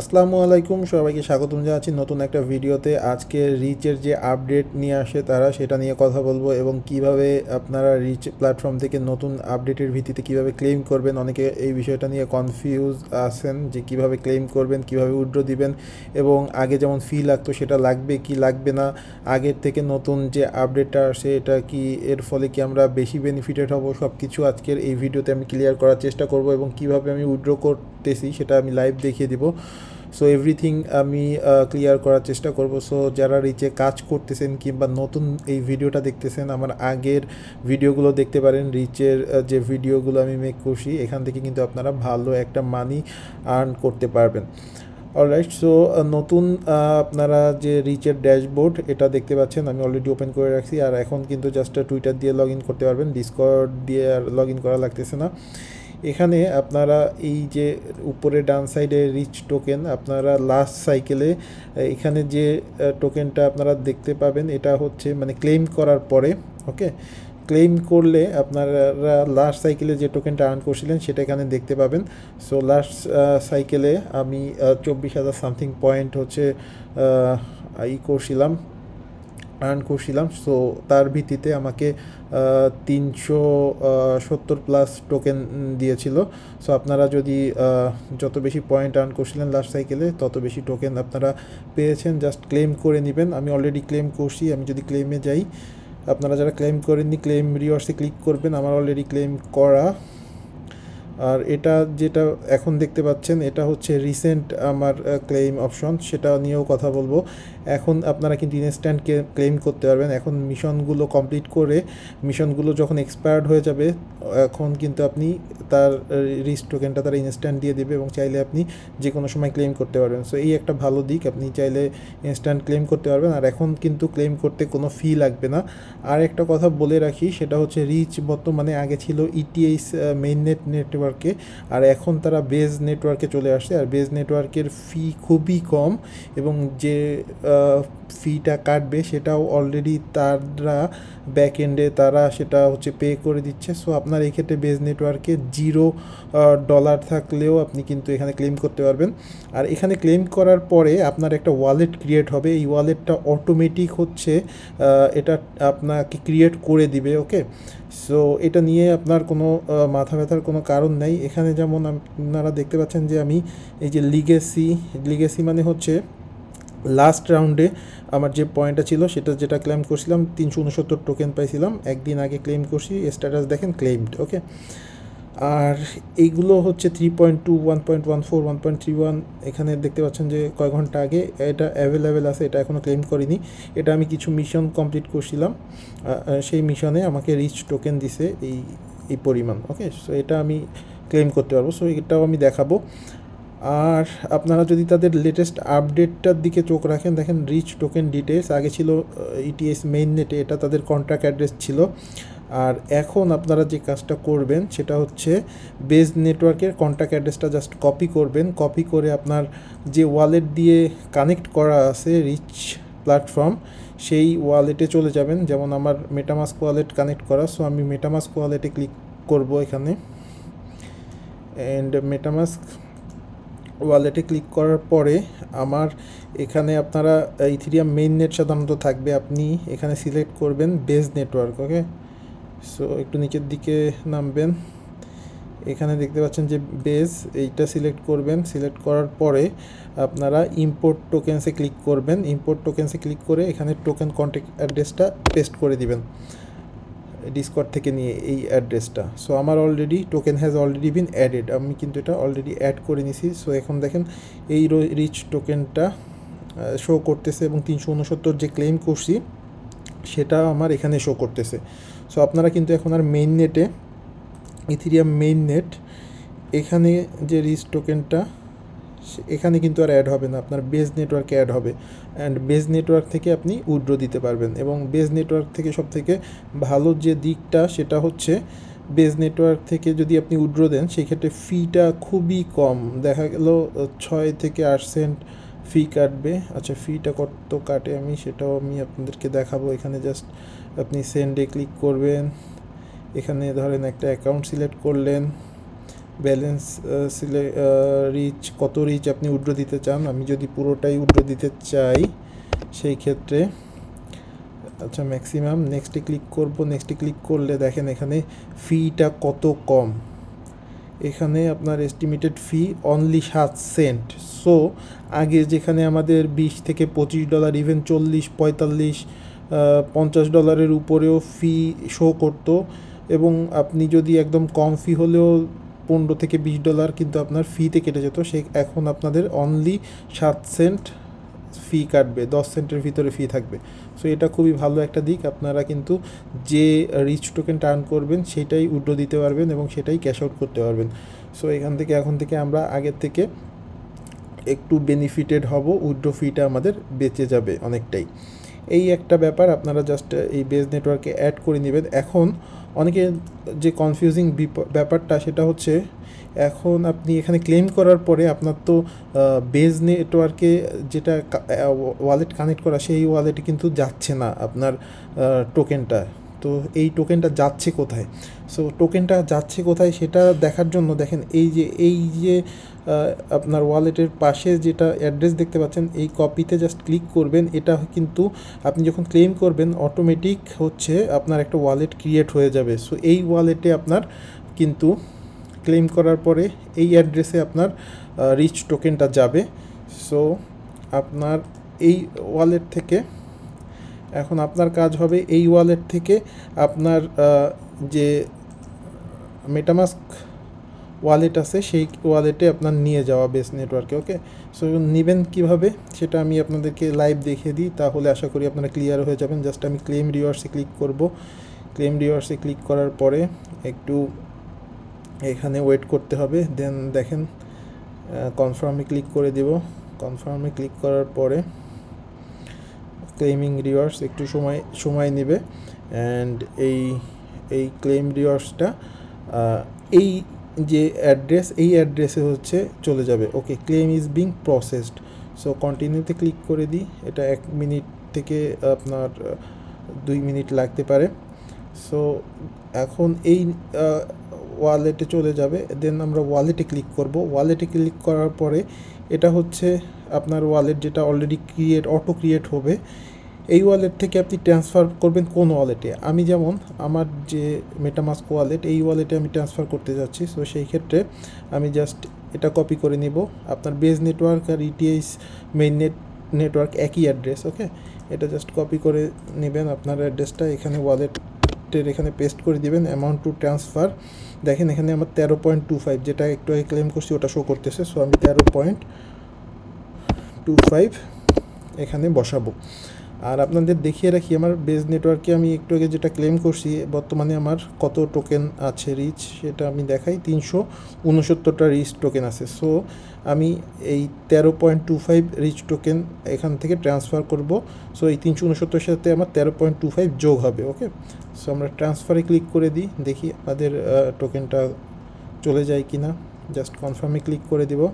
আসসালামু আলাইকুম সবাইকে স্বাগতম জানাচ্ছি নতুন একটা ভিডিওতে আজকে রিচের যে আপডেট নিয়ে আসে তারা সেটা নিয়ে কথা বলবো এবং কিভাবে আপনারা রিচ প্ল্যাটফর্ম থেকে নতুন আপডেটের ভিত্তিতে কিভাবে ক্লেম করবেন অনেকে এই বিষয়টা নিয়ে কনফিউজ আছেন যে কিভাবে ক্লেম করবেন কিভাবে উইড্রো দিবেন এবং আগে যেমন ফি লাগতো সেটা লাগবে কি লাগবে না আগের থেকে নতুন যে আপডেটটা আসে এটা কি এর ফলে কি আমরা বেশি বেনিফিটেড হব সব কিছু আজকের এই ভিডিওতে আমি ক্লিয়ার করার চেষ্টা করব এবং কিভাবে আমি উইড্রো করতেছি সেটা আমি লাইভ দেখিয়ে দেবো সো এভরিথিং আমি ক্লিয়ার করার চেষ্টা করব সো যারা রিচে কাজ করতেছেন কিংবা নতুন এই ভিডিওটা দেখতেছেন আমার আগের ভিডিওগুলো দেখতে পারেন রিচের uh, যে ভিডিওগুলো আমি মেক করছি এখান থেকে কিন্তু আপনারা ভালো একটা মানি আর্ন করতে পারবেন অলরাইট সো uh, নতুন uh, আপনারা যে রিচের ড্যাশবোর্ড এটা দেখতে পাচ্ছেন আমি অলরেডি ওপেন করে রাখছি আর এখন কিন্তু জাস্ট টুইটার দিয়ে লগ করতে পারবেন ডিসকর্ড দিয়ে আর লগ করা লাগতেছে না এখানে আপনারা এই যে উপরে ডান সাইডে রিচ টোকেন আপনারা লাস্ট সাইকেলে এখানে যে টোকেনটা আপনারা দেখতে পাবেন এটা হচ্ছে মানে ক্লেম করার পরে ওকে ক্লেম করলে আপনারা লাস্ট সাইকেলে যে টোকেনটা আর্ন করছিলেন সেটা এখানে দেখতে পাবেন সো লাস্ট সাইকেলে আমি চব্বিশ হাজার সামথিং পয়েন্ট হচ্ছে ই করছিলাম আর্ন করছিলাম সো তার ভিত্তিতে আমাকে তিনশো সত্তর প্লাস টোকেন দিয়েছিল সো আপনারা যদি যত বেশি পয়েন্ট আর্ন করছিলেন লাস্ট সাইকেলে তত বেশি টোকেন আপনারা পেয়েছেন জাস্ট ক্লেম করে নেবেন আমি অলরেডি ক্লেম করছি আমি যদি ক্লেমে যাই আপনারা যারা ক্লেম করেননি ক্লেম রিওয়ার্সে ক্লিক করবেন আমার অলরেডি ক্লেম করা আর এটা যেটা এখন দেখতে পাচ্ছেন এটা হচ্ছে রিসেন্ট আমার ক্লেম অপশন সেটা নিয়েও কথা বলবো এখন আপনারা কিন্তু ইনস্ট্যান্ট ক্লেম করতে পারবেন এখন মিশনগুলো কমপ্লিট করে মিশনগুলো যখন এক্সপায়ার্ড হয়ে যাবে এখন কিন্তু আপনি তার রিস্ক টোকেনটা তারা ইনস্ট্যান্ট দিয়ে দেবে এবং চাইলে আপনি যে কোনো সময় ক্লেম করতে পারবেন সো এই একটা ভালো দিক আপনি চাইলে ইনস্ট্যান্ট ক্লেম করতে পারবেন আর এখন কিন্তু ক্লেম করতে কোনো ফি লাগবে না আর একটা কথা বলে রাখি সেটা হচ্ছে রিচ বর্তমানে আগে ছিল ইটিএস মেইন নেট নেটওয়ার্কে আর এখন তারা বেজ নেটওয়ার্কে চলে আসছে আর বেজ নেটওয়ার্কের ফি খুবই কম এবং যে ফিটা কাটবে সেটাও অলরেডি তারা ব্যাক এন্ডে তারা সেটা হচ্ছে পে করে দিচ্ছে সো আপনার এই ক্ষেত্রে বেজ নেটওয়ার্কে জিরো ডলার থাকলেও আপনি কিন্তু এখানে ক্লেম করতে পারবেন আর এখানে ক্লেম করার পরে আপনার একটা ওয়ালেট ক্রিয়েট হবে এই ওয়ালেটটা অটোমেটিক হচ্ছে এটা আপনাকে ক্রিয়েট করে দিবে ওকে সো এটা নিয়ে আপনার কোনো মাথা ব্যথার কোনো কারণ নেই এখানে যেমন আপনারা দেখতে পাচ্ছেন যে আমি এই যে লিগেসি লিগেসি মানে হচ্ছে লাস্ট রাউন্ডে আমার যে পয়েন্টটা ছিল সেটা যেটা ক্লেম করছিলাম তিনশো উনসত্তর টোকেন পাইছিলাম একদিন আগে ক্লেম করছি স্ট্যাটাস দেখেন ক্লেমড ওকে আর এইগুলো হচ্ছে three point two one point one four one point three one এখানে দেখতে পাচ্ছেন যে কয়েক ঘন্টা আগে এটা অ্যাভেলেবেল আছে এটা এখনও ক্লেম করিনি এটা আমি কিছু মিশন কমপ্লিট করছিলাম সেই মিশনে আমাকে রিচ টোকেন দিছে এই এই পরিমাণ ওকে সো এটা আমি ক্লেম করতে পারবো সো এটাও আমি দেখাবো আর আপনারা যদি তাদের লেটেস্ট আপডেটটার দিকে চোখ রাখেন দেখেন রিচ টোকেন ডিটেলস আগে ছিল ইটিএস মেইন নেটে এটা তাদের কন্ট্রাক্ট অ্যাড্রেস ছিল আর এখন আপনারা যে কাজটা করবেন সেটা হচ্ছে বেজ নেটওয়ার্কের কন্ট্রাক্ট অ্যাড্রেসটা জাস্ট কপি করবেন কপি করে আপনার যে ওয়ালেট দিয়ে কানেক্ট করা আছে রিচ প্ল্যাটফর্ম সেই ওয়ালেটে চলে যাবেন যেমন আমার মেটামাস্ক ওয়ালেট কানেক্ট করা সো আমি মেটামাস্ক ওয়ালেটে ক্লিক করব এখানে অ্যান্ড মেটামাস্ক ওয়ালেটে ক্লিক করার পরে আমার এখানে আপনারা ইথিরিয়াম মেইন নেট সাধারণত থাকবে আপনি এখানে সিলেক্ট করবেন বেস নেটওয়ার্ক ওকে সো একটু নিচের দিকে নামবেন এখানে দেখতে পাচ্ছেন যে বেস এইটা সিলেক্ট করবেন সিলেক্ট করার পরে আপনারা ইম্পোর্ট টোকেন্সে ক্লিক করবেন ইম্পোর্ট টোকেন্সে ক্লিক করে এখানে টোকেন কন্ট্যাক্ট অ্যাড্রেসটা পেস্ট করে দিবেন ডিসকর্ড থেকে নিয়ে এই অ্যাড্রেসটা সো আমার already token has already been added আমি কিন্তু এটা অলরেডি অ্যাড করে নিছি সো এখন দেখেন এই রিচ টোকেনটা শো করতেছে এবং তিনশো উনসত্তর যে ক্লেম করছি সেটা আমার এখানে শো করতেছে সো আপনারা কিন্তু এখন আর মেইন নেটে ইথিরিয়াম মেইন নেট এখানে যে রিচ টোকেনটা এখানে কিন্তু আর অ্যাড হবে না আপনার বেজ নেটওয়ার্কে অ্যাড হবে অ্যান্ড বেজ নেটওয়ার্ক থেকে আপনি উড্র দিতে পারবেন এবং বেজ নেটওয়ার্ক থেকে সব থেকে ভালো যে দিকটা সেটা হচ্ছে বেজ নেটওয়ার্ক থেকে যদি আপনি উড্র দেন সেক্ষেত্রে ফিটা খুবই কম দেখা গেল ছয় থেকে আট সেন্ট ফি কাটবে আচ্ছা ফিটা কত কাটে আমি সেটাও আমি আপনাদেরকে দেখাবো এখানে জাস্ট আপনি সেন্ডে ক্লিক করবেন এখানে ধরেন একটা অ্যাকাউন্ট সিলেক্ট করলেন ব্যালেন্স সিলে রিচ কত রিচ আপনি উড্রো দিতে চান আমি যদি পুরোটাই উড্রো দিতে চাই সেই ক্ষেত্রে আচ্ছা ম্যাক্সিমাম নেক্সটে ক্লিক করব নেক্সটে ক্লিক করলে দেখেন এখানে ফিটা কত কম এখানে আপনার এস্টিমেটেড ফি অনলি সাত সেন্ট সো আগে যেখানে আমাদের বিশ থেকে পঁচিশ ডলার ইভেন চল্লিশ পঁয়তাল্লিশ পঞ্চাশ ডলারের উপরেও ফি শো করতো এবং আপনি যদি একদম কম ফি হলেও পনেরো থেকে বিশ ডলার কিন্তু আপনার ফিতে কেটে যেত সে এখন আপনাদের অনলি সাত সেন্ট ফি কাটবে দশ সেন্টের ভিতরে ফি থাকবে সো এটা খুবই ভালো একটা দিক আপনারা কিন্তু যে রিচ টোকেন টার্ন করবেন সেটাই উড্রো দিতে পারবেন এবং সেটাই ক্যাশ আউট করতে পারবেন সো এখান থেকে এখন থেকে আমরা আগের থেকে একটু বেনিফিটেড হব উড্রো ফিটা আমাদের বেঁচে যাবে অনেকটাই এই একটা ব্যাপার আপনারা জাস্ট এই বেস নেটওয়ার্কে অ্যাড করে নেবেন এখন অনেকে যে কনফিউজিং ব্যাপারটা সেটা হচ্ছে এখন আপনি এখানে ক্লেম করার পরে আপনার তো বেজ নেটওয়ার্কে যেটা ওয়ালেট কানেক্ট করা সেই ওয়ালেটে কিন্তু যাচ্ছে না আপনার টোকেনটা তো এই টোকেনটা যাচ্ছে কোথায় সো টোকেনটা যাচ্ছে কোথায় সেটা দেখার জন্য দেখেন এই যে এই যে আপনার ওয়ালেটের পাশে যেটা অ্যাড্রেস দেখতে পাচ্ছেন এই কপিতে জাস্ট ক্লিক করবেন এটা কিন্তু আপনি যখন ক্লেম করবেন অটোমেটিক হচ্ছে আপনার একটা ওয়ালেট ক্রিয়েট হয়ে যাবে সো এই ওয়ালেটে আপনার কিন্তু ক্লেম করার পরে এই অ্যাড্রেসে আপনার রিচ টোকেনটা যাবে সো আপনার এই ওয়ালেট থেকে এখন আপনার কাজ হবে এই ওয়ালেট থেকে আপনার যে মেটামাস্ক ওয়ালেট আছে সেই ওয়ালেটে আপনার নিয়ে যাওয়া বেস নেটওয়ার্কে ওকে সো নেবেন কীভাবে সেটা আমি আপনাদেরকে লাইভ দেখিয়ে দিই তাহলে আশা করি আপনারা ক্লিয়ার হয়ে যাবেন জাস্ট আমি ক্লেম রিওয়ার্সে ক্লিক করব ক্লেম রিওয়ার্সে ক্লিক করার পরে একটু এখানে ওয়েট করতে হবে দেন দেখেন কনফার্মে ক্লিক করে দেব কনফার্মে ক্লিক করার পরে ক্লেমিং রিওয়ার্স একটু সময় সময় নেবে অ্যান্ড এই এই ক্লেম রিওয়ার্সটা এই যে অ্যাড্রেস এই অ্যাড্রেসে হচ্ছে চলে যাবে okay claim is being processed so কন্টিনিউতে ক্লিক করে দিই এটা এক মিনিট থেকে আপনার দুই মিনিট লাগতে পারে সো এখন এই ওয়ালেটে চলে যাবে দেন আমরা ওয়ালেটে ক্লিক করব ওয়ালেটে ক্লিক করার পরে এটা হচ্ছে আপনার ওয়ালেট যেটা অলরেডি ক্রিয়েট অটো ক্রিয়েট হবে এই ওয়ালেট থেকে আপনি ট্রান্সফার করবেন কোন ওয়ালেটে আমি যেমন আমার যে মেটামাস্ক ওয়ালেট এই ওয়ালেটে আমি ট্রান্সফার করতে যাচ্ছি সো সেই ক্ষেত্রে আমি জাস্ট এটা কপি করে নিব আপনার বেজ নেটওয়ার্ক আর ইটিএস মেইন নেট নেটওয়ার্ক একই অ্যাড্রেস ওকে এটা জাস্ট কপি করে নেবেন আপনার অ্যাড্রেসটা এখানে ওয়ালেটের এখানে পেস্ট করে দিবেন অ্যামাউন্ট টু ট্রান্সফার দেখেন এখানে আমার তেরো পয়েন্ট টু ফাইভ যেটা একটু আগে ক্লেম করছি ওটা শো করতেছে সো আমি তেরো পয়েন্ট টু ফাইভ এখানে বসাবো আর আপনাদের দেখিয়ে রাখি আমার বেজ নেটওয়ার্কে আমি একটু আগে যেটা ক্লেম করছি বর্তমানে আমার কত টোকেন আছে রিচ সেটা আমি দেখাই তিনশো উনসত্তরটা রিচ টোকেন আছে সো আমি এই তেরো point two five Rich token এখান থেকে ট্রান্সফার করব সো এই তিনশো উনসত্তর সাথে আমার তেরো পয়েন্ট টু ফাইভ যোগ হবে ওকে সো আমরা ট্রান্সফারে ক্লিক করে দিই দেখি আমাদের টোকেনটা চলে যায় কি না জাস্ট কনফার্মে ক্লিক করে দেবো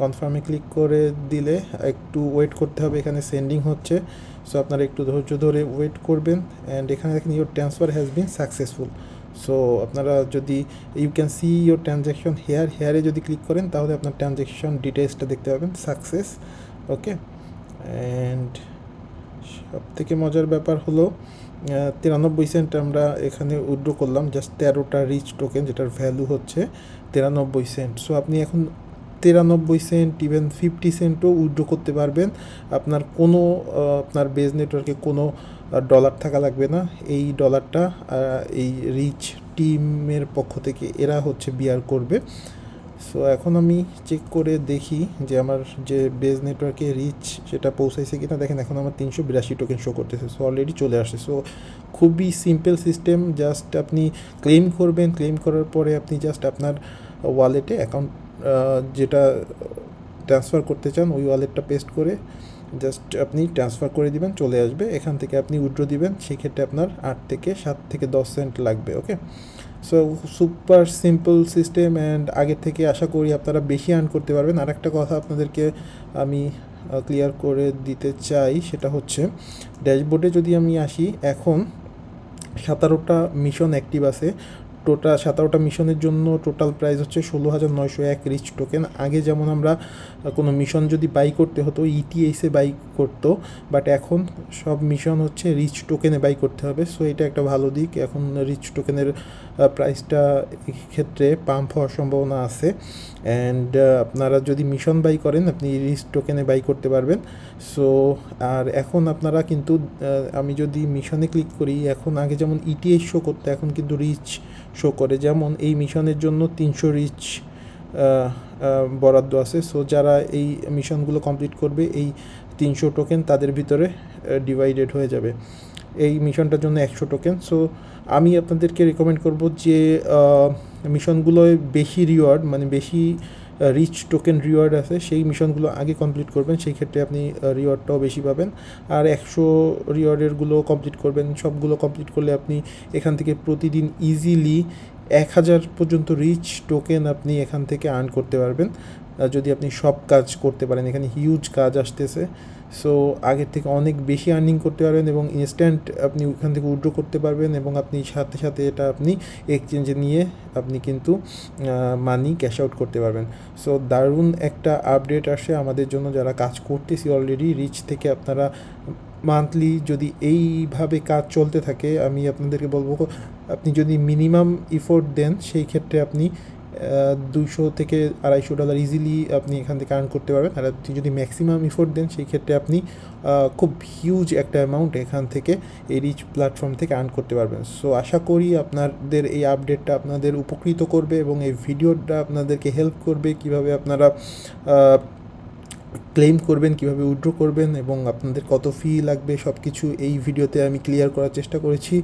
কনফার্মে ক্লিক করে দিলে একটু ওয়েট করতে হবে এখানে সেন্ডিং হচ্ছে সো আপনারা একটু ধৈর্য ধরে ওয়েট করবেন অ্যান্ড এখানে দেখেন your transfer has been successful so আপনারা যদি you can see your transaction here হেয়ারে যদি ক্লিক করেন তাহলে আপনার ট্রানজ্যাকশন ডিটেলসটা দেখতে পাবেন সাকসেস ওকে অ্যান্ড সব থেকে মজার ব্যাপার হলো তিরানব্বই সেন্ট আমরা এখানে উইড্রো করলাম জাস্ট তেরোটা রিচ টোকেন যেটার ভ্যালু হচ্ছে তিরানব্বই সেন্ট সো আপনি এখন তিরানব্বই সেন্ট ইভেন ফিফটি সেন্টও উইড্রো করতে পারবেন আপনার কোনো আপনার বেজ নেটওয়ার্কে কোনো ডলার থাকা লাগবে না এই ডলারটা এই রিচ টিমের পক্ষ থেকে এরা হচ্ছে বিয়ার করবে সো এখন আমি চেক করে দেখি যে আমার যে বেজ নেটওয়ার্কে রিচ সেটা পৌঁছাইছে কিনা দেখেন এখন আমার তিনশো বিরাশি টোকেন শো করতেছে সো অলরেডি চলে আসছে সো খুবই সিম্পল সিস্টেম জাস্ট আপনি ক্লেম করবেন ক্লেম করার পরে আপনি জাস্ট আপনার ওয়ালেটে অ্যাকাউন্ট যেটা ট্রান্সফার করতে চান ওই ওয়ালেটটা পেস্ট করে জাস্ট আপনি ট্রান্সফার করে দিবেন চলে আসবে এখান থেকে আপনি উইড্রো দিবেন সেক্ষেত্রে আপনার আট থেকে সাত থেকে দশ সেন্ট লাগবে okay so super simple system and আগের থেকে আশা করি আপনারা বেশি আর্ন করতে পারবেন আর একটা কথা আপনাদেরকে আমি ক্লিয়ার করে দিতে চাই সেটা হচ্ছে ড্যাশবোর্ডে যদি আমি আসি এখন সতেরোটা মিশন অ্যাক্টিভ আছে সাত আটটা মিশনের জন্য টোটাল প্রাইস হচ্ছে ষোলো হাজার নয়শো এক রিচ টোকেন আগে যেমন আমরা কোনো মিশন যদি বাই করতে হতো ইটিএসে e বাই করতো বাট এখন সব মিশন হচ্ছে রিচ টোকেনে বাই করতে হবে সো এটা একটা ভালো দিক এখন রিচ টোকেনের প্রাইসটা ক্ষেত্রে পাম্প হওয়ার সম্ভাবনা আছে অ্যান্ড আপনারা যদি মিশন বাই করেন আপনি রিচ টোকেনে বাই করতে পারবেন সো আর এখন আপনারা কিন্তু আমি যদি মিশনে ক্লিক করি এখন আগে যেমন ইটিএস e শো করতে এখন কিন্তু রিচ শো করে যেমন এই মিশনের জন্য তিনশো রিচ বরাদ্দ আছে সো যারা এই মিশনগুলো কমপ্লিট করবে এই তিনশো টোকেন তাদের ভিতরে ডিভাইডেড হয়ে যাবে এই মিশনটার জন্য একশো টোকেন সো আমি আপনাদেরকে রেকমেন্ড করব যে মিশনগুলোয় বেশি রিওয়ার্ড মানে বেশি রিচ টোকেন রিওয়ার্ড আছে সেই মিশনগুলো আগে কমপ্লিট করবেন সেই ক্ষেত্রে আপনি রিওয়ার্ডটাও বেশি পাবেন আর একশো রিওয়ার্ডেরগুলো কমপ্লিট করবেন সবগুলো কমপ্লিট করলে আপনি এখান থেকে প্রতিদিন ইজিলি এক হাজার পর্যন্ত রিচ টোকেন আপনি এখান থেকে আর্ন করতে পারবেন যদি আপনি সব কাজ করতে পারেন এখানে হিউজ কাজ আসতেছে সো আগের থেকে অনেক বেশি আর্নিং করতে পারবেন এবং ইনস্ট্যান্ট আপনি ওখান থেকে উইড্রো করতে পারবেন এবং আপনি সাথে সাথে এটা আপনি এক্সচেঞ্জে নিয়ে আপনি কিন্তু মানি ক্যাশ আউট করতে পারবেন সো দারুণ একটা আপডেট আসে আমাদের জন্য যারা কাজ করতেছি অলরেডি রিচ থেকে আপনারা মান্থলি যদি এইভাবে কাজ চলতে থাকে আমি আপনাদেরকে বলবো আপনি যদি মিনিমাম ইফোর্ট দেন সেই ক্ষেত্রে আপনি দুশো থেকে আড়াইশো ডলার ইজিলি আপনি এখান থেকে আর্ন করতে পারবেন আর আপনি যদি ম্যাক্সিমাম ইফোর্ট দেন সেই ক্ষেত্রে আপনি খুব হিউজ একটা অ্যামাউন্ট এখান থেকে এই রিচ প্ল্যাটফর্ম থেকে আর্ন করতে পারবেন সো আশা করি আপনাদের এই আপডেটটা আপনাদের উপকৃত করবে এবং এই ভিডিওটা আপনাদেরকে হেল্প করবে কিভাবে আপনারা ক্লেম করবেন কিভাবে উইড্রো করবেন এবং আপনাদের কত ফি লাগবে সব কিছু এই ভিডিওতে আমি ক্লিয়ার করার চেষ্টা করেছি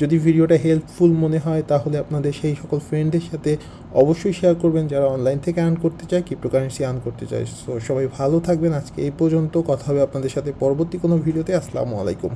যদি ভিডিওটা হেল্পফুল মনে হয় তাহলে আপনাদের সেই সকল ফ্রেন্ডের সাথে অবশ্যই শেয়ার করবেন যারা অনলাইন থেকে আর্ন করতে চায় ক্রিপ্টোকারেন্সি আর্ন করতে চায় সো সবাই ভালো থাকবেন আজকে এই পর্যন্ত কথা হবে আপনাদের সাথে পরবর্তী কোনো ভিডিওতে আসসালামু আলাইকুম